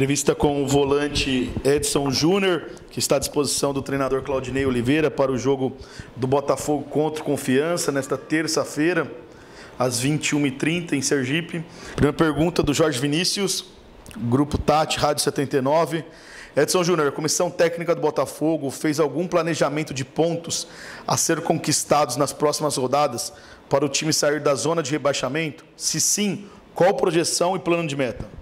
Entrevista com o volante Edson Júnior, que está à disposição do treinador Claudinei Oliveira para o jogo do Botafogo contra Confiança nesta terça-feira, às 21h30, em Sergipe. Primeira pergunta do Jorge Vinícius, Grupo Tati, Rádio 79. Edson Júnior, a comissão técnica do Botafogo fez algum planejamento de pontos a ser conquistados nas próximas rodadas para o time sair da zona de rebaixamento? Se sim, qual projeção e plano de meta?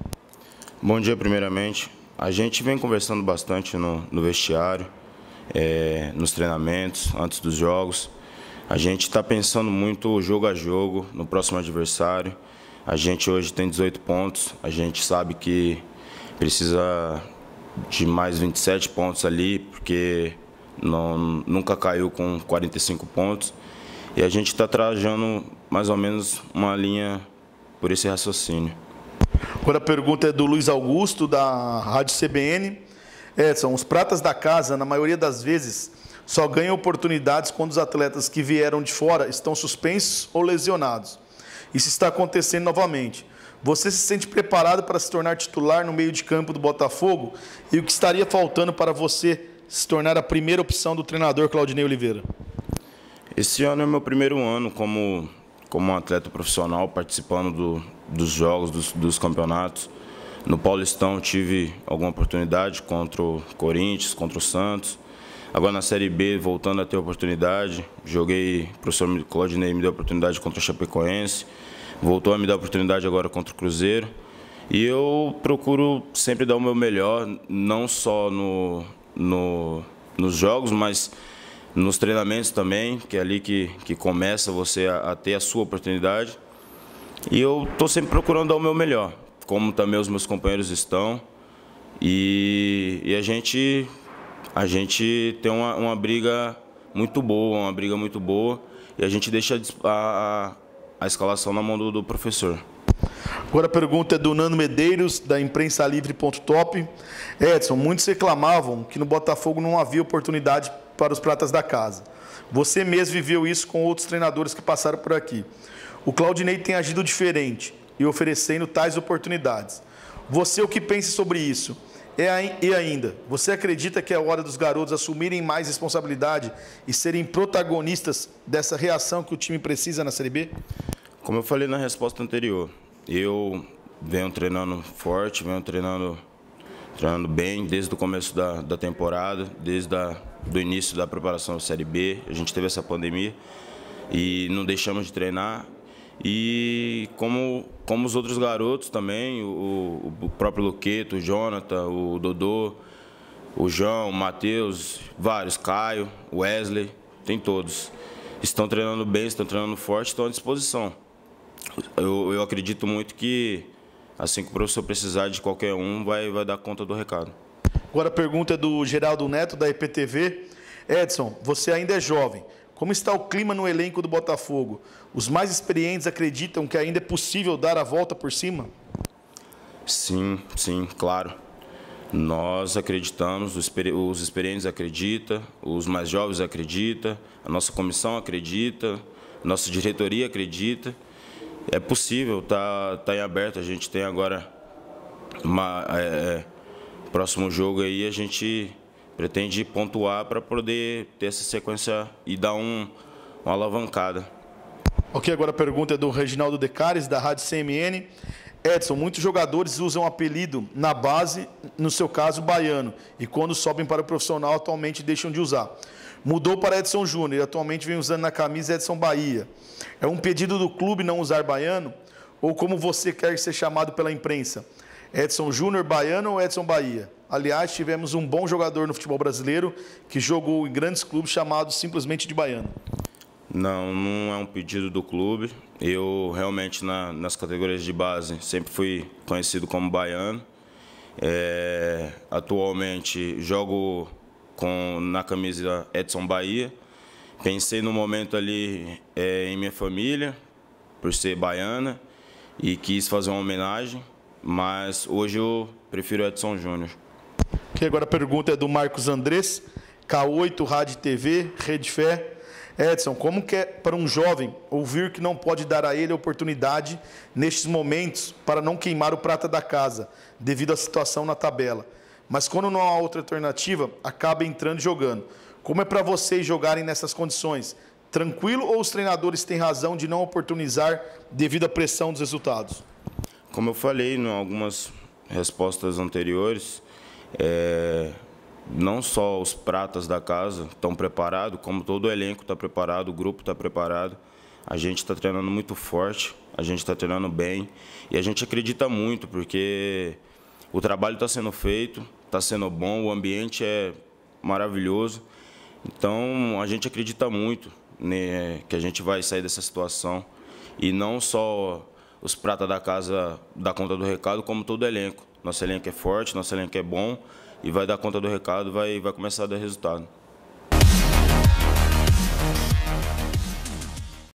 Bom dia, primeiramente. A gente vem conversando bastante no, no vestiário, é, nos treinamentos, antes dos jogos. A gente está pensando muito jogo a jogo, no próximo adversário. A gente hoje tem 18 pontos, a gente sabe que precisa de mais 27 pontos ali, porque não, nunca caiu com 45 pontos. E a gente está trajando mais ou menos uma linha por esse raciocínio. Agora a pergunta é do Luiz Augusto, da Rádio CBN. Edson, os pratas da casa, na maioria das vezes, só ganham oportunidades quando os atletas que vieram de fora estão suspensos ou lesionados. Isso está acontecendo novamente. Você se sente preparado para se tornar titular no meio de campo do Botafogo? E o que estaria faltando para você se tornar a primeira opção do treinador Claudinei Oliveira? Esse ano é meu primeiro ano como, como um atleta profissional, participando do, dos jogos, dos, dos campeonatos. No Paulistão tive alguma oportunidade contra o Corinthians, contra o Santos. Agora na Série B, voltando a ter oportunidade, joguei, o professor Claudinei me deu oportunidade contra o Chapecoense, voltou a me dar oportunidade agora contra o Cruzeiro. E eu procuro sempre dar o meu melhor, não só no, no, nos jogos, mas nos treinamentos também, que é ali que, que começa você a, a ter a sua oportunidade. E eu estou sempre procurando dar o meu melhor, como também os meus companheiros estão. E, e a gente a gente tem uma, uma, briga muito boa, uma briga muito boa, e a gente deixa a, a, a escalação na mão do, do professor. Agora a pergunta é do Nando Medeiros, da imprensa livre.top. Edson, muitos reclamavam que no Botafogo não havia oportunidade para os pratas da casa. Você mesmo viveu isso com outros treinadores que passaram por aqui. O Claudinei tem agido diferente e oferecendo tais oportunidades. Você o que pensa sobre isso? É e ainda, você acredita que é hora dos garotos assumirem mais responsabilidade e serem protagonistas dessa reação que o time precisa na Série B? Como eu falei na resposta anterior, eu venho treinando forte, venho treinando, treinando bem desde o começo da, da temporada, desde o início da preparação da Série B. A gente teve essa pandemia e não deixamos de treinar e como, como os outros garotos também, o, o próprio Luqueto, o Jonathan, o Dodô, o João, o Matheus, vários, Caio, Wesley, tem todos. Estão treinando bem, estão treinando forte, estão à disposição. Eu, eu acredito muito que assim que o professor precisar de qualquer um, vai, vai dar conta do recado. Agora a pergunta é do Geraldo Neto, da IPTV. Edson, você ainda é jovem, como está o clima no elenco do Botafogo? Os mais experientes acreditam que ainda é possível dar a volta por cima? Sim, sim, claro. Nós acreditamos, os experientes acreditam, os mais jovens acreditam, a nossa comissão acredita, nossa diretoria acredita. É possível, está tá em aberto. A gente tem agora uma, é, é próximo jogo aí, a gente pretende pontuar para poder ter essa sequência e dar um, uma alavancada. Ok, agora a pergunta é do Reginaldo Decares, da Rádio CMN. Edson, muitos jogadores usam apelido na base, no seu caso, baiano, e quando sobem para o profissional, atualmente deixam de usar. Mudou para Edson Júnior e atualmente vem usando na camisa Edson Bahia. É um pedido do clube não usar baiano? Ou como você quer ser chamado pela imprensa? Edson Júnior, baiano ou Edson Bahia? Aliás, tivemos um bom jogador no futebol brasileiro que jogou em grandes clubes chamado simplesmente de baiano. Não, não é um pedido do clube. Eu realmente na, nas categorias de base sempre fui conhecido como baiano. É, atualmente jogo com, na camisa Edson Bahia. Pensei no momento ali é, em minha família, por ser baiana, e quis fazer uma homenagem, mas hoje eu prefiro Edson Júnior. E agora a pergunta é do Marcos Andrés, K8 Rádio TV, Rede Fé. Edson, como que é para um jovem ouvir que não pode dar a ele a oportunidade nestes momentos para não queimar o prata da casa, devido à situação na tabela? Mas quando não há outra alternativa, acaba entrando e jogando. Como é para vocês jogarem nessas condições? Tranquilo ou os treinadores têm razão de não oportunizar devido à pressão dos resultados? Como eu falei em algumas respostas anteriores, é, não só os pratas da casa estão preparados, como todo o elenco está preparado, o grupo está preparado. A gente está treinando muito forte, a gente está treinando bem e a gente acredita muito porque o trabalho está sendo feito, está sendo bom, o ambiente é maravilhoso. Então a gente acredita muito né, que a gente vai sair dessa situação e não só os pratas da casa da conta do recado, como todo o elenco. Nossa elenco é forte, nossa elenco é bom e vai dar conta do recado, vai, vai começar a dar resultado.